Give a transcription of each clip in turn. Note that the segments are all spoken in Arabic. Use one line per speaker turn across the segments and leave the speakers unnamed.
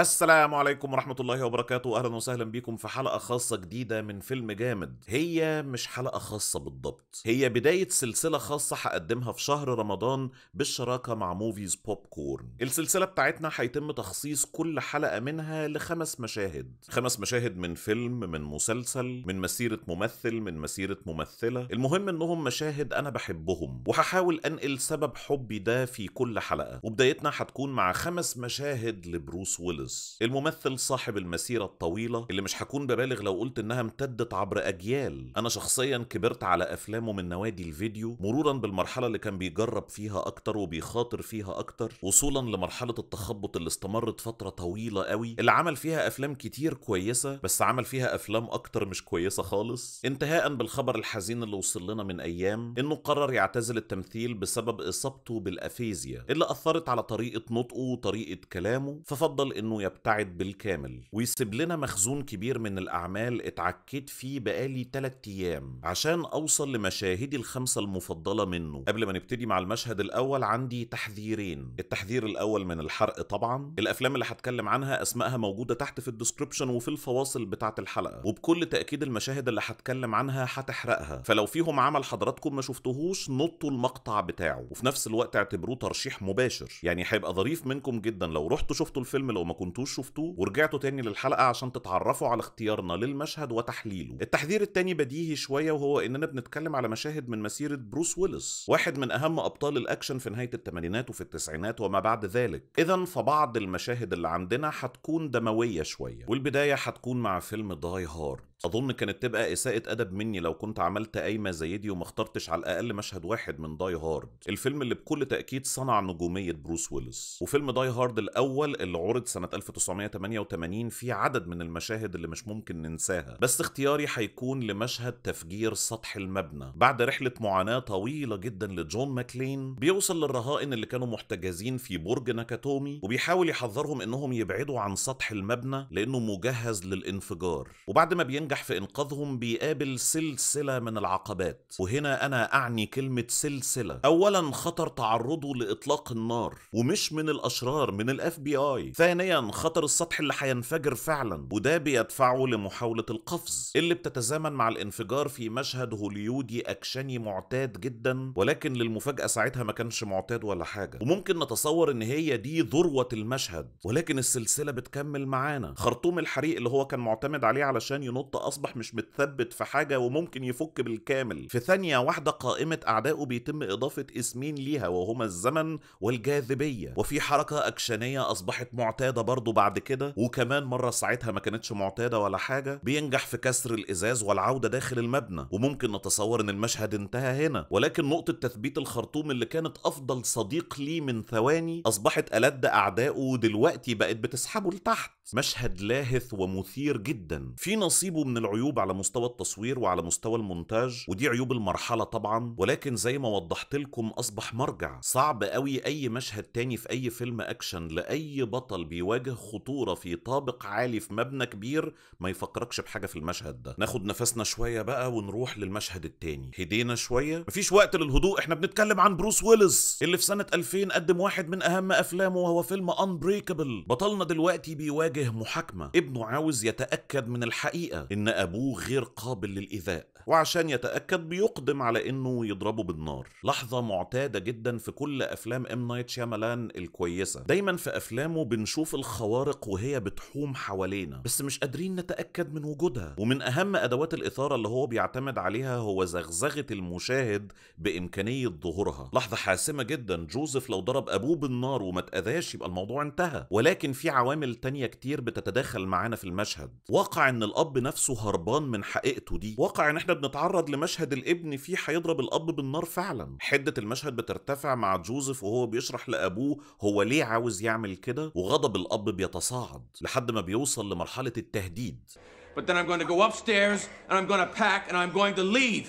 السلام عليكم ورحمة الله وبركاته أهلا وسهلا بكم في حلقة خاصة جديدة من فيلم جامد هي مش حلقة خاصة بالضبط هي بداية سلسلة خاصة هقدمها في شهر رمضان بالشراكة مع موفيز بوب كورن السلسلة بتاعتنا هيتم تخصيص كل حلقة منها لخمس مشاهد خمس مشاهد من فيلم من مسلسل من مسيرة ممثل من مسيرة ممثلة المهم انهم مشاهد انا بحبهم وهحاول انقل سبب حبي ده في كل حلقة وبدايتنا هتكون مع خمس مشاهد لبروس ويلز خالص الممثل صاحب المسيرة الطويلة اللي مش هكون ببالغ لو قلت انها امتدت عبر اجيال انا شخصيا كبرت على افلامه من نوادي الفيديو مرورا بالمرحلة اللي كان بيجرب فيها اكتر وبيخاطر فيها اكتر وصولا لمرحلة التخبط اللي استمرت فترة طويلة قوي اللي عمل فيها افلام كتير كويسة بس عمل فيها افلام اكتر مش كويسة خالص انتهاء بالخبر الحزين اللي وصل لنا من ايام انه قرر يعتزل التمثيل بسبب اصابته بالافيزيا اللي اثرت على طريقة نطقه وطريقة كلامه ففضل انه يبتعد بالكامل ويسيب لنا مخزون كبير من الأعمال اتعكيت فيه بقالي 3 أيام عشان أوصل لمشاهدي الخمسة المفضلة منه قبل ما نبتدي مع المشهد الأول عندي تحذيرين التحذير الأول من الحرق طبعا الأفلام اللي هتكلم عنها أسمائها موجودة تحت في الديسكربشن وفي الفواصل بتاعة الحلقة وبكل تأكيد المشاهد اللي هتكلم عنها هتحرقها فلو فيهم عمل حضراتكم ما شفتوهوش نطوا المقطع بتاعه وفي نفس الوقت اعتبروه ترشيح مباشر يعني هيبقى ظريف منكم جدا لو رحتوا شفتوا الفيلم لو ما كنتوش كنتوش شفتوه ورجعتوا تاني للحلقه عشان تتعرفوا على اختيارنا للمشهد وتحليله التحذير التاني بديهي شويه وهو اننا بنتكلم على مشاهد من مسيره بروس ويلس واحد من اهم ابطال الاكشن في نهايه الثمانينات وفي التسعينات وما بعد ذلك اذا فبعض المشاهد اللي عندنا هتكون دمويه شويه والبدايه هتكون مع فيلم داي هارد اظن كانت تبقى اساءه ادب مني لو كنت عملت قايمه زي دي وما اخترتش على الاقل مشهد واحد من داي هارد الفيلم اللي بكل تاكيد صنع نجوميه بروس ويلس وفيلم داي هارد الاول اللي عرض سنه 1988 فيه عدد من المشاهد اللي مش ممكن ننساها بس اختياري هيكون لمشهد تفجير سطح المبنى بعد رحله معاناه طويله جدا لجون ماكلين بيوصل للرهائن اللي كانوا محتجزين في برج ناكاتومي وبيحاول يحذرهم انهم يبعدوا عن سطح المبنى لانه مجهز للانفجار وبعد ما بين ينجح في إنقاذهم بيقابل سلسلة من العقبات وهنا أنا أعني كلمة سلسلة أولا خطر تعرضه لإطلاق النار ومش من الأشرار من الاف بي اي ثانيا خطر السطح اللي هينفجر فعلا وده بيدفعه لمحاولة القفز اللي بتتزامن مع الانفجار في مشهد هوليودي أكشني معتاد جدا ولكن للمفاجأة ساعتها ما كانش معتاد ولا حاجة وممكن نتصور إن هي دي ذروة المشهد ولكن السلسلة بتكمل معانا خرطوم الحريق اللي هو كان معتمد عليه علشان ينط أصبح مش متثبت في حاجة وممكن يفك بالكامل في ثانية واحدة قائمة أعدائه بيتم إضافة اسمين ليها وهما الزمن والجاذبية وفي حركة أكشنية أصبحت معتادة برضه بعد كده وكمان مرة ساعتها ما كانتش معتادة ولا حاجة بينجح في كسر الإزاز والعودة داخل المبنى وممكن نتصور إن المشهد انتهى هنا ولكن نقطة تثبيت الخرطوم اللي كانت أفضل صديق ليه من ثواني أصبحت ألد أعدائه ودلوقتي بقت بتسحبه لتحت مشهد لاهث ومثير جدا في نصيبه من العيوب على مستوى التصوير وعلى مستوى المونتاج ودي عيوب المرحله طبعا ولكن زي ما وضحت لكم اصبح مرجع صعب قوي اي مشهد تاني في اي فيلم اكشن لاي بطل بيواجه خطوره في طابق عالي في مبنى كبير ما يفكركش بحاجه في المشهد ده ناخد نفسنا شويه بقى ونروح للمشهد التاني هدينا شويه مفيش وقت للهدوء احنا بنتكلم عن بروس ويلز اللي في سنه 2000 قدم واحد من اهم افلامه وهو فيلم انبريكابل بطلنا دلوقتي بيواجه محاكمه ابنه عاوز يتاكد من الحقيقه إن أبوه غير قابل للإيذاء وعشان يتأكد بيقدم على إنه يضربه بالنار لحظة معتادة جدا في كل أفلام إم نايت شاملان الكويسة دايما في أفلامه بنشوف الخوارق وهي بتحوم حوالينا بس مش قادرين نتأكد من وجودها ومن أهم أدوات الإثارة اللي هو بيعتمد عليها هو زغزغة المشاهد بإمكانية ظهورها لحظة حاسمة جدا جوزيف لو ضرب أبوه بالنار وما تأذاش يبقى الموضوع انتهى ولكن في عوامل تانية كتير بتتداخل معانا في المشهد واقع إن الأب نفسه نفسه هربان من حقيقته دي واقع ان احنا بنتعرض لمشهد الابن فيه هيضرب الاب بالنار فعلا حده المشهد بترتفع مع جوزيف وهو بيشرح لابوه هو ليه عاوز يعمل كده وغضب الاب بيتصاعد لحد ما بيوصل لمرحله التهديد But then I'm going to go upstairs and I'm going to pack and I'm going to leave.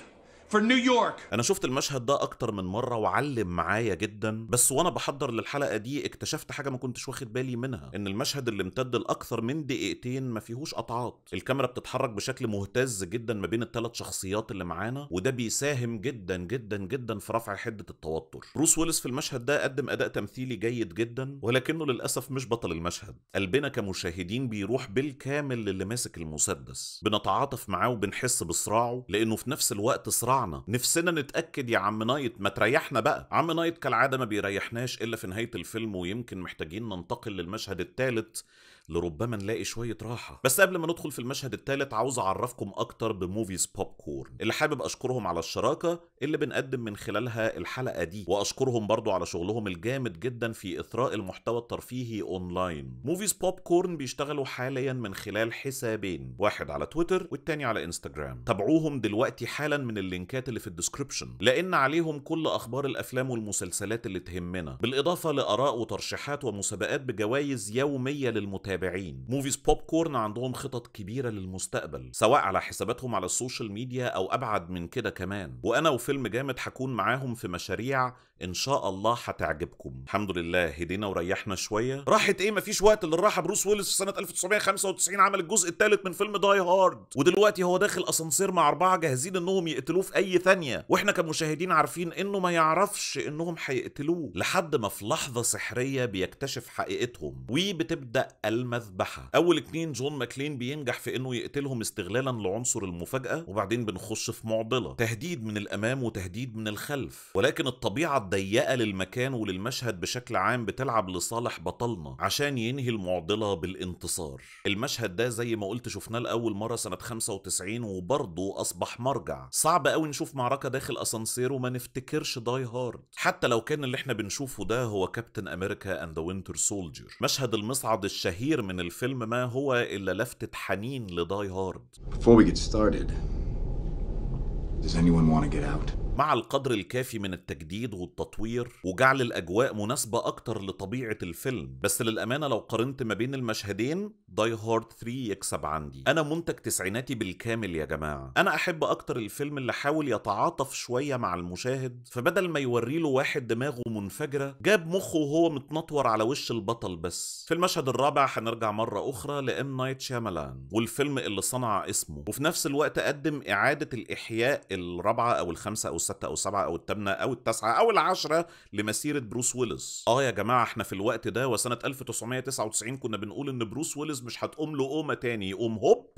for New York. انا شفت المشهد ده اكتر من مره وعلم معايا جدا بس وانا بحضر للحلقه دي اكتشفت حاجه ما كنتش واخد بالي منها ان المشهد اللي امتد لاكثر من دقيقتين ما فيهوش قطعات الكاميرا بتتحرك بشكل مهتز جدا ما بين الثلاث شخصيات اللي معانا وده بيساهم جدا جدا جدا في رفع حده التوتر بروس ويلس في المشهد ده قدم اداء تمثيلي جيد جدا ولكنه للاسف مش بطل المشهد قلبنا كمشاهدين بيروح بالكامل للي ماسك المسدس بنتعاطف معاه وبنحس بصراعه لانه في نفس الوقت صراع بصراعنا نفسنا نتاكد يا عم نايت ما تريحنا بقى عم نايت كالعاده ما بيريحناش الا في نهايه الفيلم ويمكن محتاجين ننتقل للمشهد الثالث لربما نلاقي شويه راحه بس قبل ما ندخل في المشهد الثالث عاوز اعرفكم اكتر بموفيز بوب كورن اللي حابب اشكرهم على الشراكه اللي بنقدم من خلالها الحلقه دي واشكرهم برضو على شغلهم الجامد جدا في اثراء المحتوى الترفيهي اونلاين موفيز بوب كورن بيشتغلوا حاليا من خلال حسابين واحد على تويتر والتاني على انستجرام تابعوهم دلوقتي حالا من اللينكات اللي في الديسكربشن لان عليهم كل اخبار الافلام والمسلسلات اللي تهمنا بالاضافه لاراء وترشيحات ومسابقات بجوائز يوميه للمتابعين المتابعين موفيز بوب كورن عندهم خطط كبيرة للمستقبل سواء على حساباتهم على السوشيال ميديا أو أبعد من كده كمان وأنا وفيلم جامد هكون معاهم في مشاريع إن شاء الله هتعجبكم الحمد لله هدينا وريحنا شوية راحت إيه مفيش وقت للراحة بروس ويلس في سنة 1995 عمل الجزء الثالث من فيلم داي هارد ودلوقتي هو داخل أسانسير مع أربعة جاهزين إنهم يقتلوه في أي ثانية وإحنا كمشاهدين عارفين إنه ما يعرفش إنهم هيقتلوه لحد ما في لحظة سحرية بيكتشف حقيقتهم وبتبدأ المذبحه اول اتنين جون ماكلين بينجح في انه يقتلهم استغلالا لعنصر المفاجاه وبعدين بنخش في معضله تهديد من الامام وتهديد من الخلف ولكن الطبيعه الضيقه للمكان وللمشهد بشكل عام بتلعب لصالح بطلنا عشان ينهي المعضله بالانتصار المشهد ده زي ما قلت شفناه لاول مره سنه 95 وبرضه اصبح مرجع صعب قوي نشوف معركه داخل اسانسير وما نفتكرش داي هارد حتى لو كان اللي احنا بنشوفه ده هو كابتن امريكا اند ذا وينتر سولجر مشهد المصعد الشهير كتير من الفيلم ما هو إلا لفتة حنين لداي هارد Before we get started, does anyone want to get out? مع القدر الكافي من التجديد والتطوير وجعل الاجواء مناسبه اكتر لطبيعه الفيلم بس للامانه لو قارنت ما بين المشهدين داي هارد 3 يكسب عندي انا منتج تسعيناتي بالكامل يا جماعه انا احب اكتر الفيلم اللي حاول يتعاطف شويه مع المشاهد فبدل ما يوري له واحد دماغه منفجره جاب مخه وهو متنطور على وش البطل بس في المشهد الرابع هنرجع مره اخرى لام نايت شاملان والفيلم اللي صنع اسمه وفي نفس الوقت قدم اعاده الاحياء الرابعه او الخامسه او الستة أو السبعة أو الثامنة أو التاسعة أو العشرة لمسيرة بروس ويلز اه يا جماعة احنا في الوقت ده وسنة 1999 كنا بنقول إن بروس ويلز مش هتقوم له قومة تاني يقوم هوب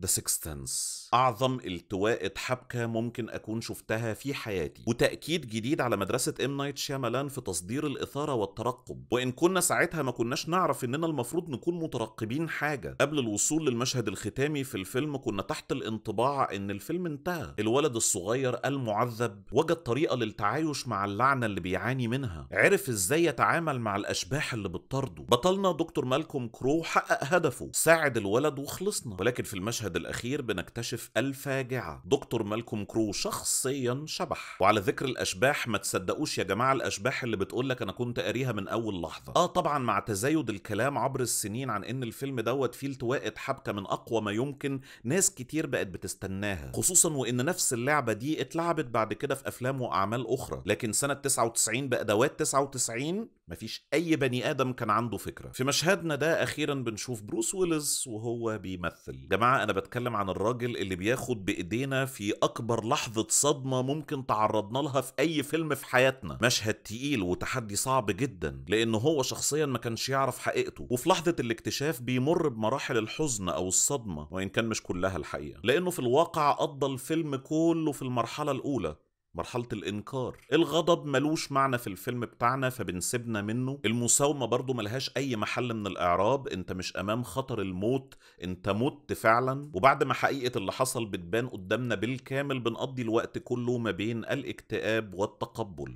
ذا سيكستنس اعظم التواءة حبكة ممكن اكون شفتها في حياتي وتأكيد جديد على مدرسة ام نايت شيامالان في تصدير الاثارة والترقب وان كنا ساعتها ما كناش نعرف اننا المفروض نكون مترقبين حاجة قبل الوصول للمشهد الختامي في الفيلم كنا تحت الانطباع ان الفيلم انتهى الولد الصغير المعذب وجد طريقة للتعايش مع اللعنة اللي بيعاني منها عرف ازاي يتعامل مع الاشباح اللي بتطارده بطلنا دكتور مالكوم كرو حقق هدفه ساعد الولد وخلصنا ولكن في المشهد المشهد الأخير بنكتشف الفاجعة دكتور مالكوم كرو شخصيا شبح وعلى ذكر الأشباح ما تصدقوش يا جماعة الأشباح اللي بتقول لك أنا كنت قاريها من أول لحظة آه طبعا مع تزايد الكلام عبر السنين عن إن الفيلم دوت فيه التواءات حبكة من أقوى ما يمكن ناس كتير بقت بتستناها خصوصا وإن نفس اللعبة دي اتلعبت بعد كده في أفلام وأعمال أخرى لكن سنة 99 بأدوات 99 مفيش أي بني آدم كان عنده فكرة في مشهدنا ده أخيرا بنشوف بروس ويلز وهو بيمثل جماعة أنا بتكلم عن الراجل اللي بياخد بايدينا في اكبر لحظه صدمه ممكن تعرضنا لها في اي فيلم في حياتنا مشهد تقيل وتحدي صعب جدا لان هو شخصيا ما كانش يعرف حقيقته وفي لحظه الاكتشاف بيمر بمراحل الحزن او الصدمه وان كان مش كلها الحقيقه لانه في الواقع قضى الفيلم كله في المرحله الاولى مرحلة الإنكار إيه الغضب ملوش معنى في الفيلم بتاعنا فبنسيبنا منه المساومة برضو ملهاش أي محل من الإعراب أنت مش أمام خطر الموت أنت مت فعلا وبعد ما حقيقة اللي حصل بتبان قدامنا بالكامل بنقضي الوقت كله ما بين الاكتئاب والتقبل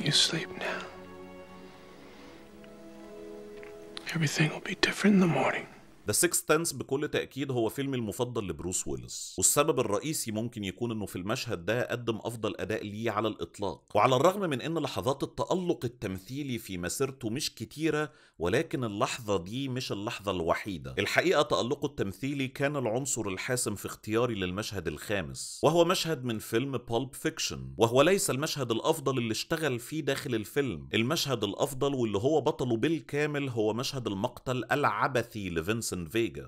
You sleep now. Everything will be different in the morning. ذا سيكس تنس بكل تأكيد هو فيلمي المفضل لبروس ويلس والسبب الرئيسي ممكن يكون انه في المشهد ده قدم افضل اداء ليه على الاطلاق وعلى الرغم من ان لحظات التألق التمثيلي في مسيرته مش كتيرة ولكن اللحظة دي مش اللحظة الوحيدة الحقيقة تألقه التمثيلي كان العنصر الحاسم في اختياري للمشهد الخامس وهو مشهد من فيلم بالب فيكشن وهو ليس المشهد الافضل اللي اشتغل فيه داخل الفيلم المشهد الافضل واللي هو بطله بالكامل هو مشهد المقتل العبثي لفينس kurzen Wege.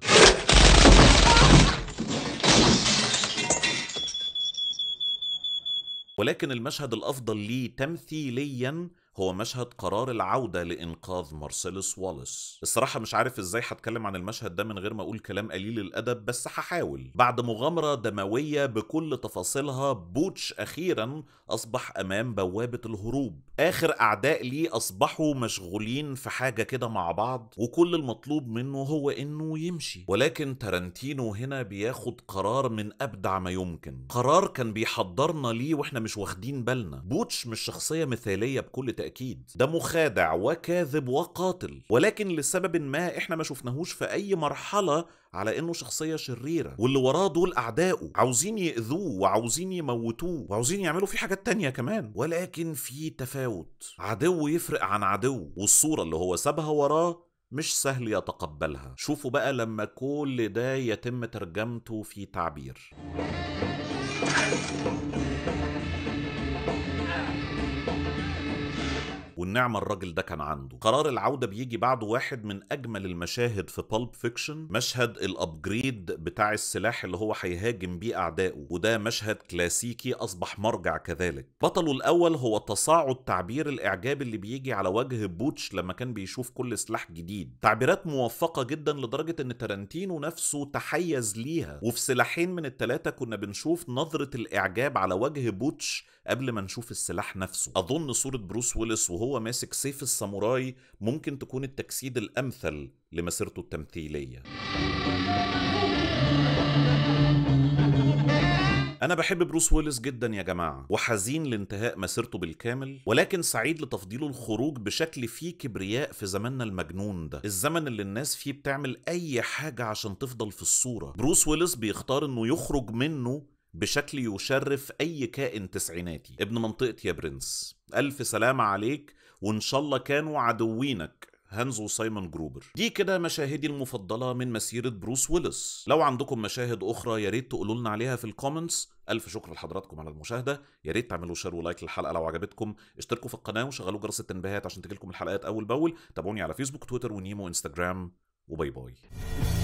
ولكن المشهد الأفضل ليه تمثيليا هو مشهد قرار العودة لإنقاذ مارسيلوس والاس الصراحة مش عارف إزاي هتكلم عن المشهد ده من غير ما أقول كلام قليل الأدب بس هحاول بعد مغامرة دموية بكل تفاصيلها بوتش أخيرا أصبح أمام بوابة الهروب اخر اعداء ليه اصبحوا مشغولين في حاجه كده مع بعض وكل المطلوب منه هو انه يمشي ولكن تارانتينو هنا بياخد قرار من ابدع ما يمكن قرار كان بيحضرنا ليه واحنا مش واخدين بالنا بوتش مش شخصيه مثاليه بكل تاكيد ده مخادع وكاذب وقاتل ولكن لسبب ما احنا ما شفناهوش في اي مرحله على انه شخصيه شريره واللي وراه دول اعدائه عاوزين ياذوه وعاوزين يموتوه وعاوزين يعملوا فيه حاجات تانية كمان ولكن في تفاوت عدو يفرق عن عدو والصوره اللي هو سابها وراه مش سهل يتقبلها شوفوا بقى لما كل ده يتم ترجمته في تعبير والنعمه الراجل ده كان عنده قرار العوده بيجي بعده واحد من اجمل المشاهد في بالب فيكشن مشهد الابجريد بتاع السلاح اللي هو هيهاجم بيه اعدائه وده مشهد كلاسيكي اصبح مرجع كذلك بطله الاول هو تصاعد تعبير الاعجاب اللي بيجي على وجه بوتش لما كان بيشوف كل سلاح جديد تعبيرات موفقه جدا لدرجه ان ترنتينو نفسه تحيز ليها وفي سلاحين من الثلاثه كنا بنشوف نظره الاعجاب على وجه بوتش قبل ما نشوف السلاح نفسه اظن صوره بروس ويلس وهو ماسك سيف الساموراي ممكن تكون التجسيد الأمثل لمسيرته التمثيلية أنا بحب بروس ويلس جدا يا جماعة وحزين لانتهاء مسيرته بالكامل ولكن سعيد لتفضيله الخروج بشكل فيه كبرياء في زماننا المجنون ده الزمن اللي الناس فيه بتعمل أي حاجة عشان تفضل في الصورة بروس ويلس بيختار إنه يخرج منه بشكل يشرف أي كائن تسعيناتي ابن منطقة يا برنس ألف سلامة عليك وان شاء الله كانوا عدوينك هانز وسايمون جروبر دي كده مشاهدي المفضلة من مسيرة بروس ويلس لو عندكم مشاهد أخرى يا ريت تقولوا لنا عليها في الكومنتس ألف شكر لحضراتكم على المشاهدة يا ريت تعملوا شير ولايك للحلقة لو عجبتكم اشتركوا في القناة وشغلوا جرس التنبيهات عشان تجيلكم الحلقات أول بأول تابعوني على فيسبوك تويتر ونيمو انستجرام وباي باي